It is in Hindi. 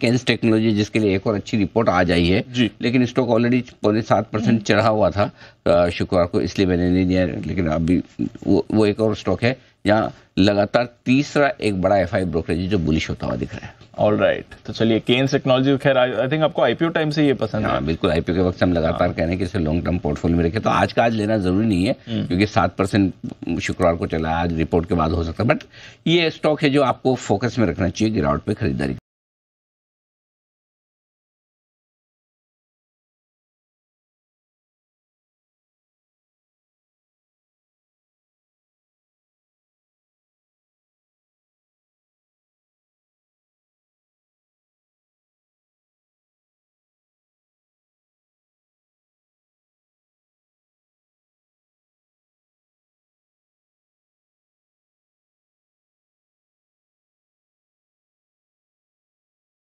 केन्स टेक्नोलॉजी जिसके लिए एक और अच्छी रिपोर्ट आ जाई है लेकिन स्टॉक ऑलरेडी पौने सात परसेंट हम्म। चढ़ा हुआ था शुक्रवार को इसलिए मैंने नहीं दिया लेकिन अभी वो, वो एक और स्टॉक है यहाँ लगातार तीसरा एक बड़ा एफ आई ब्रोकरेज जो बुलिश होता हुआ दिख रहा है ऑल राइट right. तो चलिए केन्स टेक्नोलॉजी खैर आई थिंक आपको आईपीओ टाइम से ये पसंद है हाँ, बिल्कुल आईपीओ के वक्त हम लगातार हाँ। कह रहे हैं कि लॉन्ग टर्म पोर्टफोलियो में रखे तो आज का आज लेना जरूरी नहीं है हम्म। क्योंकि सात परसेंट शुक्रवार को चला आज रिपोर्ट के बाद हो सकता है बट ये स्टॉक है जो आपको फोकस में रखना चाहिए गिरावट पर खरीदारी